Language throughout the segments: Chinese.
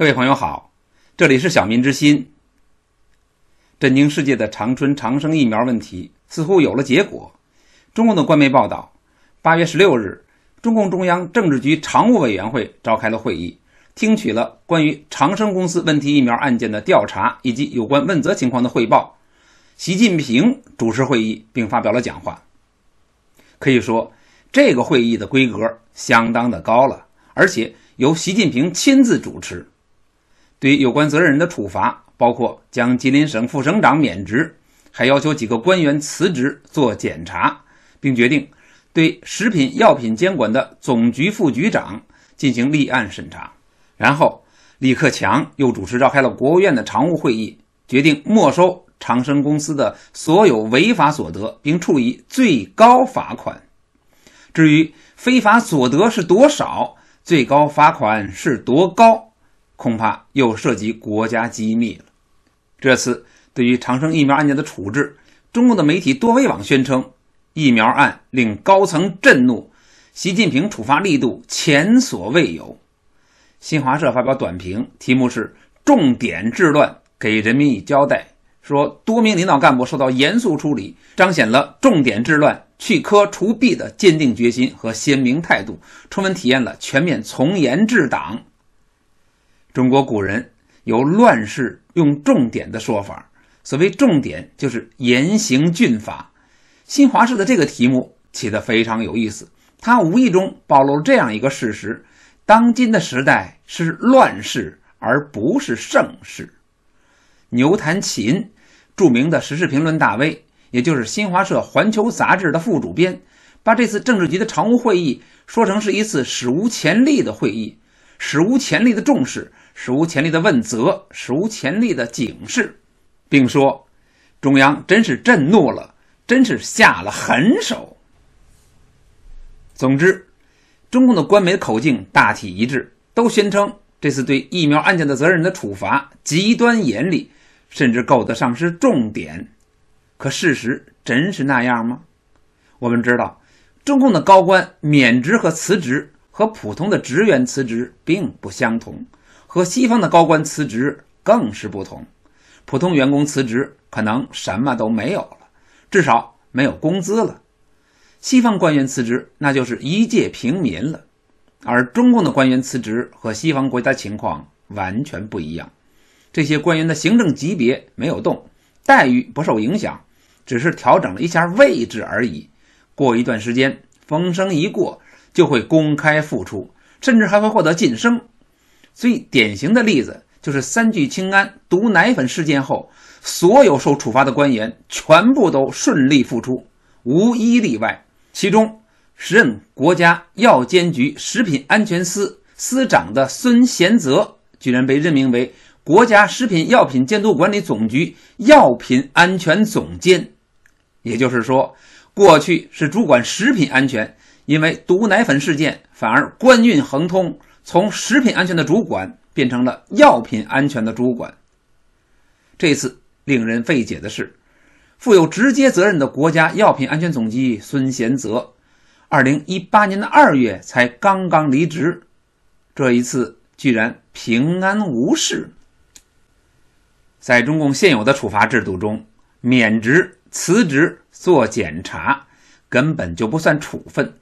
各位朋友好，这里是小民之心。震惊世界的长春长生疫苗问题似乎有了结果。中共的官媒报道，八月十六日，中共中央政治局常务委员会召开了会议，听取了关于长生公司问题疫苗案件的调查以及有关问责情况的汇报。习近平主持会议并发表了讲话。可以说，这个会议的规格相当的高了，而且由习近平亲自主持。对有关责任人的处罚包括将吉林省副省长免职，还要求几个官员辞职做检查，并决定对食品药品监管的总局副局长进行立案审查。然后，李克强又主持召开了国务院的常务会议，决定没收长生公司的所有违法所得，并处以最高罚款。至于非法所得是多少，最高罚款是多高？恐怕又涉及国家机密了。这次对于长生疫苗案件的处置，中国的媒体多维网宣称，疫苗案令高层震怒，习近平处罚力度前所未有。新华社发表短评，题目是“重点治乱，给人民以交代”，说多名领导干部受到严肃处理，彰显了重点治乱、去科除弊的坚定决心和鲜明态度，充分体现了全面从严治党。中国古人有乱世用重典的说法，所谓重典就是严刑峻法。新华社的这个题目起得非常有意思，它无意中暴露了这样一个事实：当今的时代是乱世，而不是盛世。牛弹琴，著名的时事评论大 V，也就是新华社环球杂志的副主编，把这次政治局的常务会议说成是一次史无前例的会议，史无前例的重视。史无前例的问责，史无前例的警示，并说中央真是震怒了，真是下了狠手。总之，中共的官媒口径大体一致，都宣称这次对疫苗案件的责任人的处罚极端严厉，甚至够得上是重点。可事实真是那样吗？我们知道，中共的高官免职和辞职和普通的职员辞职并不相同。和西方的高官辞职更是不同，普通员工辞职可能什么都没有了，至少没有工资了。西方官员辞职那就是一介平民了，而中共的官员辞职和西方国家情况完全不一样，这些官员的行政级别没有动，待遇不受影响，只是调整了一下位置而已。过一段时间，风声一过，就会公开复出，甚至还会获得晋升。最典型的例子就是三聚氰胺毒奶粉事件后，所有受处罚的官员全部都顺利复出，无一例外。其中，时任国家药监局食品安全司司长的孙贤泽，居然被任命为国家食品药品监督管理总局药品安全总监。也就是说，过去是主管食品安全，因为毒奶粉事件，反而官运亨通。从食品安全的主管变成了药品安全的主管。这次令人费解的是，负有直接责任的国家药品安全总局孙贤泽，二零一八年的二月才刚刚离职，这一次居然平安无事。在中共现有的处罚制度中，免职、辞职、做检查根本就不算处分。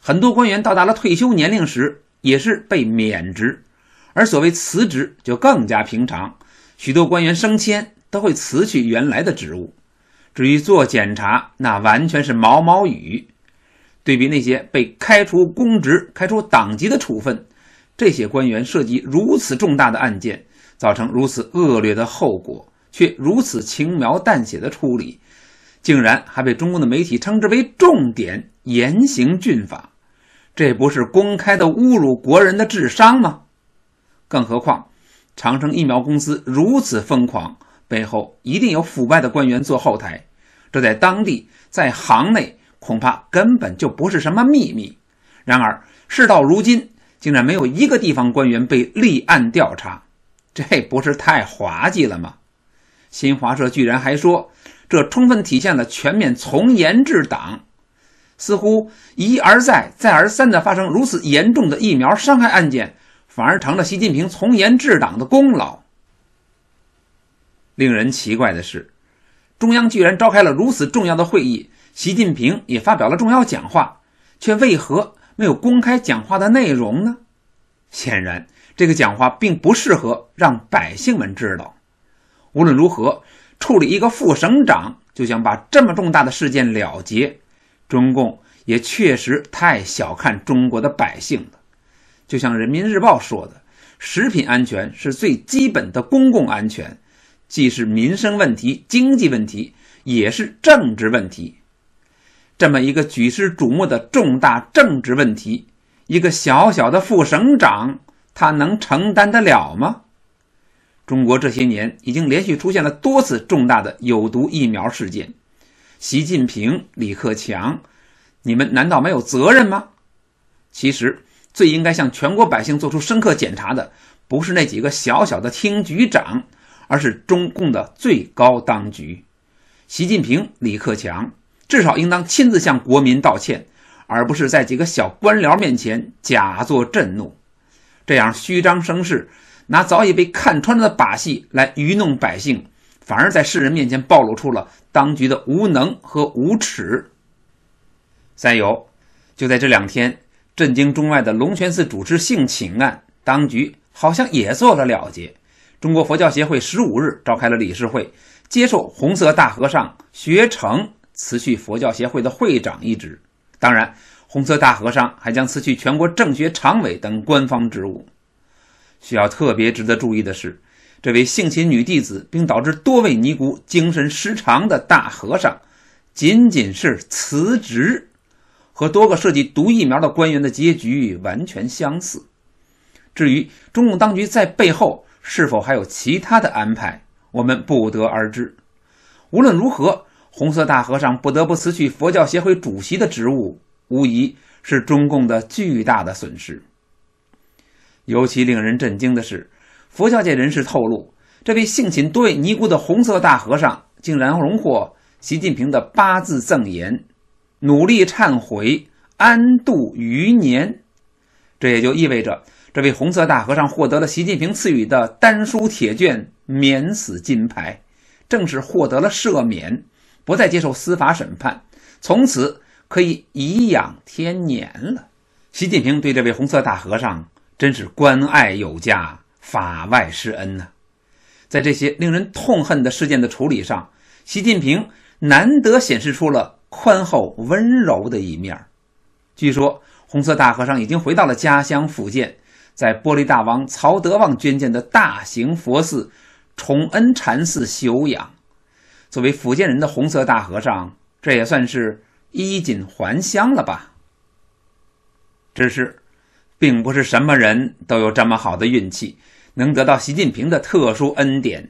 很多官员到达了退休年龄时。也是被免职，而所谓辞职就更加平常。许多官员升迁都会辞去原来的职务。至于做检查，那完全是毛毛雨。对比那些被开除公职、开除党籍的处分，这些官员涉及如此重大的案件，造成如此恶劣的后果，却如此轻描淡写的处理，竟然还被中共的媒体称之为重点严刑峻法。这不是公开的侮辱国人的智商吗？更何况，长生疫苗公司如此疯狂，背后一定有腐败的官员做后台，这在当地、在行内恐怕根本就不是什么秘密。然而，事到如今，竟然没有一个地方官员被立案调查，这不是太滑稽了吗？新华社居然还说，这充分体现了全面从严治党。似乎一而再、再而三的发生如此严重的疫苗伤害案件，反而成了习近平从严治党的功劳。令人奇怪的是，中央居然召开了如此重要的会议，习近平也发表了重要讲话，却为何没有公开讲话的内容呢？显然，这个讲话并不适合让百姓们知道。无论如何，处理一个副省长，就想把这么重大的事件了结。中共也确实太小看中国的百姓了，就像《人民日报》说的：“食品安全是最基本的公共安全，既是民生问题、经济问题，也是政治问题。”这么一个举世瞩目的重大政治问题，一个小小的副省长，他能承担得了吗？中国这些年已经连续出现了多次重大的有毒疫苗事件。习近平、李克强，你们难道没有责任吗？其实，最应该向全国百姓做出深刻检查的，不是那几个小小的厅局长，而是中共的最高当局。习近平、李克强至少应当亲自向国民道歉，而不是在几个小官僚面前假作震怒，这样虚张声势，拿早已被看穿的把戏来愚弄百姓。反而在世人面前暴露出了当局的无能和无耻。再有，就在这两天，震惊中外的龙泉寺主持性侵案，当局好像也做了了结。中国佛教协会十五日召开了理事会，接受红色大和尚学成辞去佛教协会的会长一职。当然，红色大和尚还将辞去全国政协常委等官方职务。需要特别值得注意的是。这位性侵女弟子并导致多位尼姑精神失常的大和尚，仅仅是辞职，和多个涉及毒疫苗的官员的结局完全相似。至于中共当局在背后是否还有其他的安排，我们不得而知。无论如何，红色大和尚不得不辞去佛教协会主席的职务，无疑是中共的巨大的损失。尤其令人震惊的是。佛教界人士透露，这位性侵多位尼姑的红色大和尚，竟然荣获习近平的八字赠言：“努力忏悔，安度余年。”这也就意味着，这位红色大和尚获得了习近平赐予的“丹书铁卷”免死金牌，正式获得了赦免，不再接受司法审判，从此可以颐养天年了。习近平对这位红色大和尚真是关爱有加。法外施恩呢，在这些令人痛恨的事件的处理上，习近平难得显示出了宽厚温柔的一面据说，红色大和尚已经回到了家乡福建，在玻璃大王曹德旺捐建的大型佛寺崇恩禅寺休养。作为福建人的红色大和尚，这也算是衣锦还乡了吧？只是，并不是什么人都有这么好的运气。能得到习近平的特殊恩典。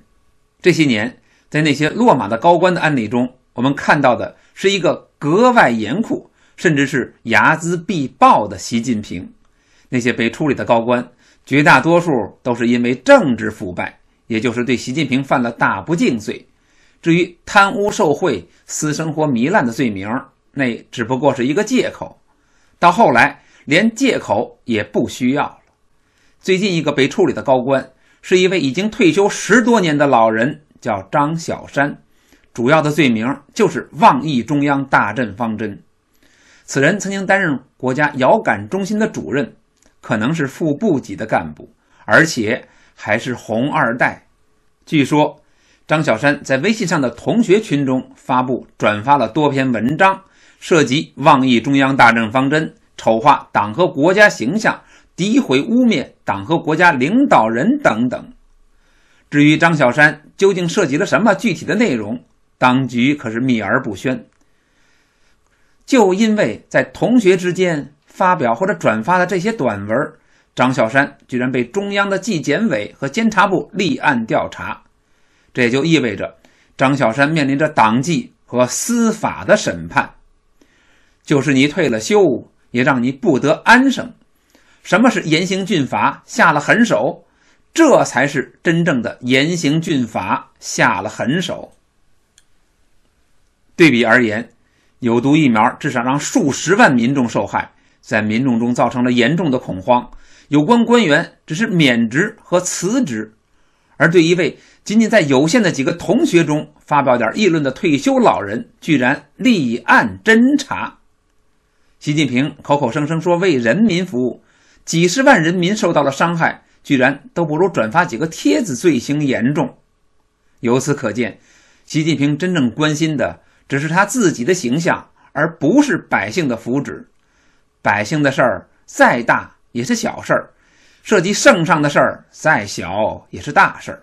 这些年，在那些落马的高官的案例中，我们看到的是一个格外严酷，甚至是睚眦必报的习近平。那些被处理的高官，绝大多数都是因为政治腐败，也就是对习近平犯了大不敬罪。至于贪污受贿、私生活糜烂的罪名，那只不过是一个借口。到后来，连借口也不需要。最近一个被处理的高官是一位已经退休十多年的老人，叫张小山，主要的罪名就是妄议中央大政方针。此人曾经担任国家遥感中心的主任，可能是副部级的干部，而且还是红二代。据说，张小山在微信上的同学群中发布、转发了多篇文章，涉及妄议中央大政方针、丑化党和国家形象。诋毁、污蔑党和国家领导人等等。至于张小山究竟涉及了什么具体的内容，当局可是秘而不宣。就因为在同学之间发表或者转发的这些短文，张小山居然被中央的纪检委和监察部立案调查，这也就意味着张小山面临着党纪和司法的审判。就是你退了休，也让你不得安生。什么是严刑峻法？下了狠手，这才是真正的严刑峻法。下了狠手。对比而言，有毒疫苗至少让数十万民众受害，在民众中造成了严重的恐慌。有关官员只是免职和辞职，而对一位仅仅在有限的几个同学中发表点议论的退休老人，居然立案侦查。习近平口口声声说为人民服务。几十万人民受到了伤害，居然都不如转发几个帖子，罪行严重。由此可见，习近平真正关心的只是他自己的形象，而不是百姓的福祉。百姓的事儿再大也是小事儿，涉及圣上的事儿再小也是大事儿。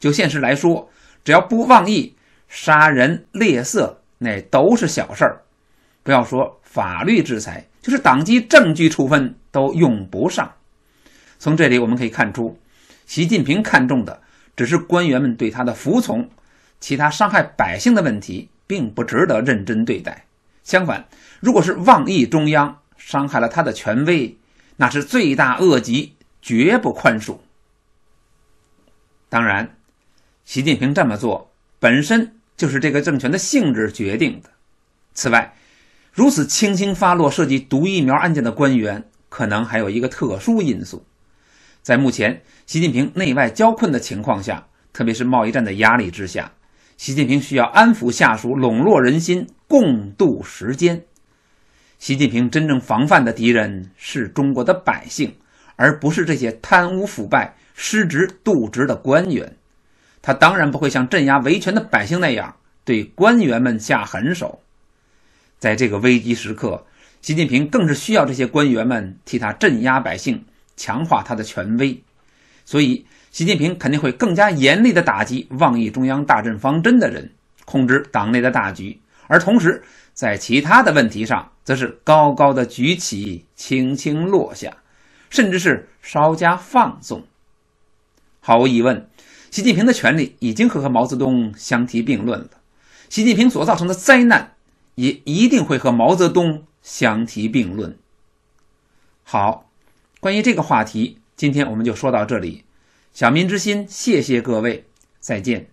就现实来说，只要不妄议、杀人、猎色，那都是小事儿。不要说法律制裁，就是党纪政纪处分。都用不上。从这里我们可以看出，习近平看重的只是官员们对他的服从，其他伤害百姓的问题并不值得认真对待。相反，如果是妄议中央、伤害了他的权威，那是罪大恶极，绝不宽恕。当然，习近平这么做本身就是这个政权的性质决定的。此外，如此轻轻发落涉及毒疫苗案件的官员。可能还有一个特殊因素，在目前习近平内外交困的情况下，特别是贸易战的压力之下，习近平需要安抚下属、笼络人心、共度时间。习近平真正防范的敌人是中国的百姓，而不是这些贪污腐败、失职渎职的官员。他当然不会像镇压维权的百姓那样对官员们下狠手。在这个危机时刻。习近平更是需要这些官员们替他镇压百姓，强化他的权威，所以习近平肯定会更加严厉的打击妄议中央大政方针的人，控制党内的大局，而同时在其他的问题上，则是高高的举起，轻轻落下，甚至是稍加放纵。毫无疑问，习近平的权力已经和毛泽东相提并论了，习近平所造成的灾难也一定会和毛泽东。相提并论。好，关于这个话题，今天我们就说到这里。小民之心，谢谢各位，再见。